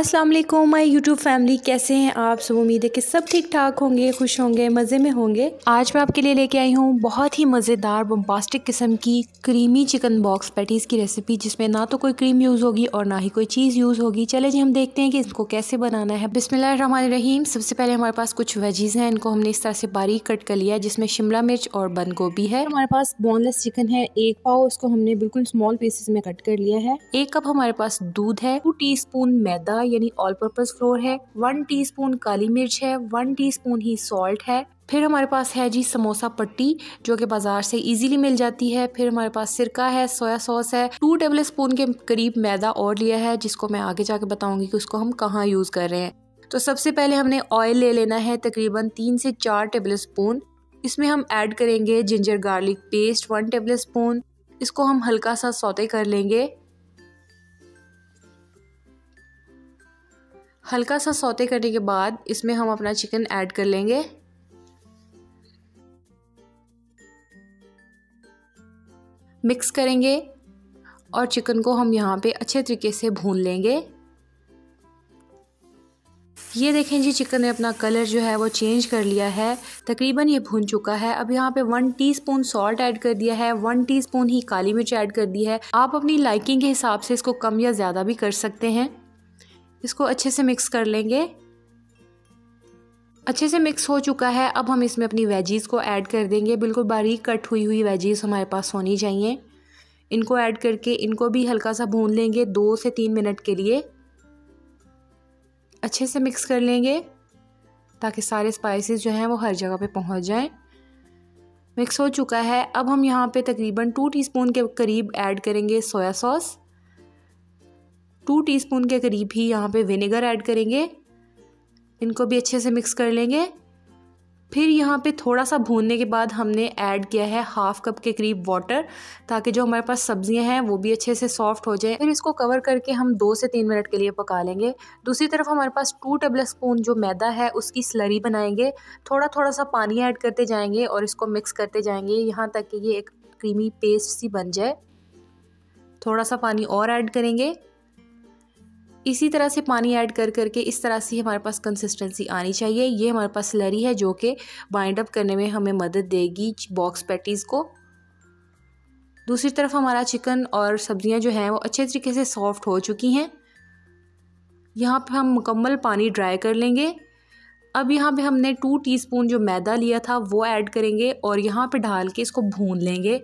अस्सलाम my YouTube family कैसे हैं आप सब उम्मीद है कि सब ठीक ठाक होंगे खुश होंगे मज़े में होंगे आज मैं आपके लिए लेके आई हूँ बहुत ही मज़ेदार बम्बास्टिक किस्म की क्रीमी चिकन बॉक्स पैटीज़ की रेसिपी जिसमें ना तो कोई क्रीम यूज़ होगी और ना ही कोई चीज़ यूज़ होगी चले जी हम देखते हैं कि इसको कैसे बनाना है बिसमिल्ल रहीम सबसे पहले हमारे पास कुछ वेजीज़ हैं इनको हमने इस तरह से बारीक कट कर लिया है जिसमें शिमला मिर्च और बंद गोभी है हमारे पास बोनलेस चिकन है एक पाव उसको हमने बिल्कुल स्मॉल पीसेज में कट कर लिया है एक कप हमारे पास दूध है टू टी मैदा यानी ऑल पर्पज फ्लोर है वन टी काली मिर्च है वन टी ही सॉल्ट है फिर हमारे पास है जी समोसा पट्टी जो कि बाज़ार से इजीली मिल जाती है फिर हमारे पास सिरका है सोया सॉस है टू टेबल स्पून के करीब मैदा और लिया है जिसको मैं आगे जाके बताऊंगी कि उसको हम कहाँ यूज़ कर रहे हैं तो सबसे पहले हमने ऑयल ले लेना है तकरीबन तीन से चार टेबल स्पून इसमें हम ऐड करेंगे ginger garlic paste one tablespoon इसको हम हल्का सा सौते कर लेंगे हल्का सा सौते करने के बाद इसमें हम अपना चिकन ऐड कर लेंगे मिक्स करेंगे और चिकन को हम यहाँ पे अच्छे तरीके से भून लेंगे ये देखें जी चिकन ने अपना कलर जो है वो चेंज कर लिया है तकरीबन ये भून चुका है अब यहाँ पे वन टीस्पून सॉल्ट ऐड कर दिया है वन टीस्पून ही काली मिर्च ऐड कर दी है आप अपनी लाइकिंग के हिसाब से इसको कम या ज़्यादा भी कर सकते हैं इसको अच्छे से मिक्स कर लेंगे अच्छे से मिक्स हो चुका है अब हम इसमें अपनी वेजीज़ को ऐड कर देंगे बिल्कुल बारीक कट हुई हुई वेजीज़ हमारे पास होनी चाहिए इनको ऐड करके इनको भी हल्का सा भून लेंगे दो से तीन मिनट के लिए अच्छे से मिक्स कर लेंगे ताकि सारे स्पाइसेस जो हैं वो हर जगह पे पहुंच जाएं मिक्स हो चुका है अब हम यहाँ पे तकरीबन टू टीस्पून के करीब ऐड करेंगे सोया सॉस टू टीस्पून के करीब ही यहाँ पे विनेगर ऐड करेंगे इनको भी अच्छे से मिक्स कर लेंगे फिर यहाँ पे थोड़ा सा भूनने के बाद हमने ऐड किया है हाफ़ कप के करीब वाटर ताकि जो हमारे पास सब्जियां हैं वो भी अच्छे से सॉफ्ट हो जाए फिर इसको कवर करके हम दो से तीन मिनट के लिए पका लेंगे दूसरी तरफ हमारे पास टू टेबल स्पून जो मैदा है उसकी स्लरी बनाएंगे थोड़ा थोड़ा सा पानी ऐड करते जाएंगे और इसको मिक्स करते जाएंगे यहाँ तक कि ये एक क्रीमी पेस्ट सी बन जाए थोड़ा सा पानी और ऐड करेंगे इसी तरह से पानी ऐड कर करके इस तरह से हमारे पास कंसिस्टेंसी आनी चाहिए ये हमारे पास लरी है जो कि बाइंड अप करने में हमें मदद देगी बॉक्स पैटीज़ को दूसरी तरफ हमारा चिकन और सब्ज़ियाँ जो हैं वो अच्छे तरीके से सॉफ्ट हो चुकी हैं यहाँ पे हम मुकम्मल पानी ड्राई कर लेंगे अब यहाँ पे हमने टू टीस्पून जो मैदा लिया था वो ऐड करेंगे और यहाँ पे डाल के इसको भून लेंगे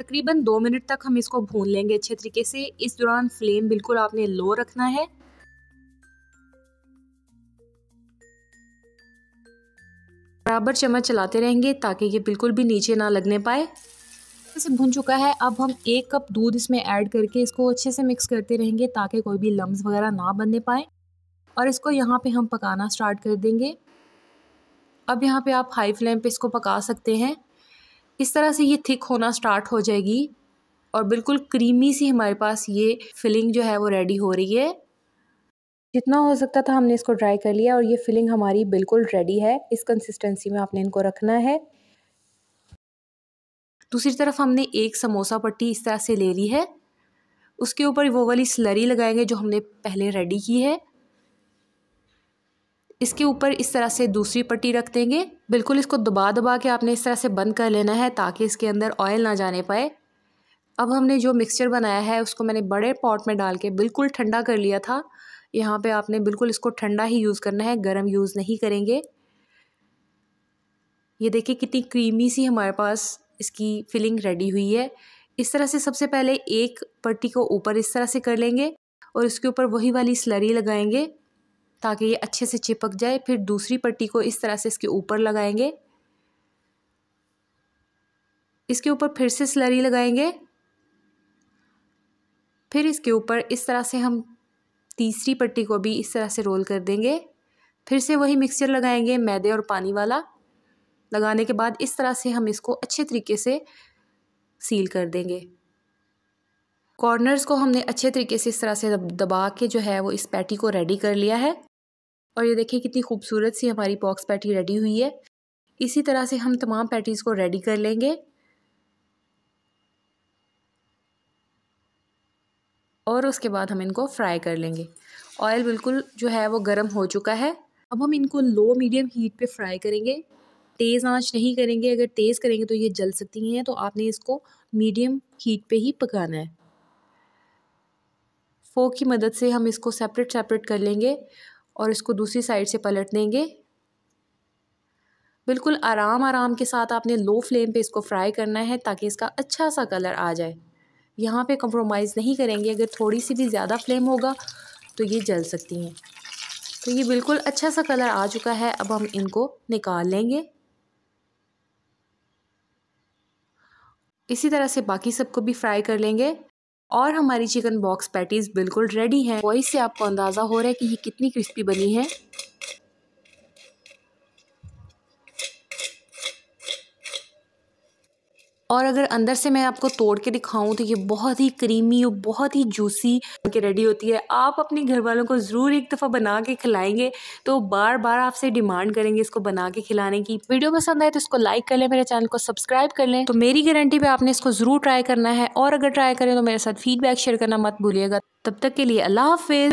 तकरीबन दो मिनट तक हम इसको भून लेंगे अच्छे तरीके से इस दौरान फ्लेम बिल्कुल आपने लो रखना है बराबर चम्मच चलाते रहेंगे ताकि ये बिल्कुल भी नीचे ना लगने पाए से भुन चुका है अब हम एक कप दूध इसमें ऐड करके इसको अच्छे से मिक्स करते रहेंगे ताकि कोई भी लम्ब वगैरह ना बनने पाए और इसको यहाँ पे हम पकाना स्टार्ट कर देंगे अब यहाँ पे आप हाई फ्लेम पे इसको पका सकते हैं इस तरह से ये थिक होना स्टार्ट हो जाएगी और बिल्कुल क्रीमी सी हमारे पास ये फिलिंग जो है वो रेडी हो रही है जितना हो सकता था हमने इसको ड्राई कर लिया और ये फिलिंग हमारी बिल्कुल रेडी है इस कंसिस्टेंसी में आपने इनको रखना है दूसरी तरफ हमने एक समोसा पट्टी इस तरह से ले ली है उसके ऊपर वो वाली स्लरी लगाएंगे जो हमने पहले रेडी की है इसके ऊपर इस तरह से दूसरी पट्टी रख देंगे बिल्कुल इसको दबा दबा के आपने इस तरह से बंद कर लेना है ताकि इसके अंदर ऑयल ना जाने पाए अब हमने जो मिक्सचर बनाया है उसको मैंने बड़े पॉट में डाल के बिल्कुल ठंडा कर लिया था यहाँ पे आपने बिल्कुल इसको ठंडा ही यूज़ करना है गर्म यूज़ नहीं करेंगे ये देखिए कितनी क्रीमी सी हमारे पास इसकी फिलिंग रेडी हुई है इस तरह से सबसे पहले एक पट्टी को ऊपर इस तरह से कर लेंगे और इसके ऊपर वही वाली स्लरी लगाएंगे ताकि ये अच्छे से चिपक जाए फिर दूसरी पट्टी को इस तरह से इसके ऊपर लगाएंगे इसके ऊपर फिर से स्लरी लगाएंगे फिर इसके ऊपर इस तरह से हम तीसरी पट्टी को भी इस तरह से रोल कर देंगे फिर से वही मिक्सचर लगाएंगे मैदे और पानी वाला लगाने के बाद इस तरह से हम इसको अच्छे तरीके से सील कर देंगे कॉर्नर्स को हमने अच्छे तरीके से इस तरह से दबा के जो है वो इस पैटी को रेडी कर लिया है और ये देखिए कितनी खूबसूरत सी हमारी बॉक्स पैटी रेडी हुई है इसी तरह से हम तमाम पैटीज़ को रेडी कर लेंगे और उसके बाद हम इनको फ्राई कर लेंगे ऑयल बिल्कुल जो है वो गर्म हो चुका है अब हम इनको लो मीडियम हीट पे फ्राई करेंगे तेज़ आंच नहीं करेंगे अगर तेज़ करेंगे तो ये जल सकती हैं तो आपने इसको मीडियम हीट पे ही पकाना है फोक की मदद से हम इसको सेपरेट सेपरेट कर लेंगे और इसको दूसरी साइड से पलट देंगे बिल्कुल आराम आराम के साथ आपने लो फ्लेम पे इसको फ्राई करना है ताकि इसका अच्छा सा कलर आ जाए यहाँ पे कंप्रोमाइज़ नहीं करेंगे अगर थोड़ी सी भी ज़्यादा फ्लेम होगा तो ये जल सकती हैं तो ये बिल्कुल अच्छा सा कलर आ चुका है अब हम इनको निकाल लेंगे इसी तरह से बाकी सबको भी फ्राई कर लेंगे और हमारी चिकन बॉक्स पैटीज़ बिल्कुल रेडी हैं वही से आपको अंदाज़ा हो रहा है कि ये कितनी क्रिस्पी बनी है और अगर अंदर से मैं आपको तोड़ के दिखाऊं तो ये बहुत ही क्रीमी और बहुत ही जूसी के रेडी होती है आप अपने घर वालों को ज़रूर एक दफ़ा बना के खिलाएंगे तो बार बार आपसे डिमांड करेंगे इसको बना के खिलाने की वीडियो पसंद आए तो इसको लाइक कर लें मेरे चैनल को सब्सक्राइब कर लें तो मेरी गारंटी पर आपने इसको ज़रूर ट्राई करना है और अगर ट्राई करें तो मेरे साथ फीडबैक शेयर करना मत भूलिएगा तब तक के लिए अल्लाह हाफिज़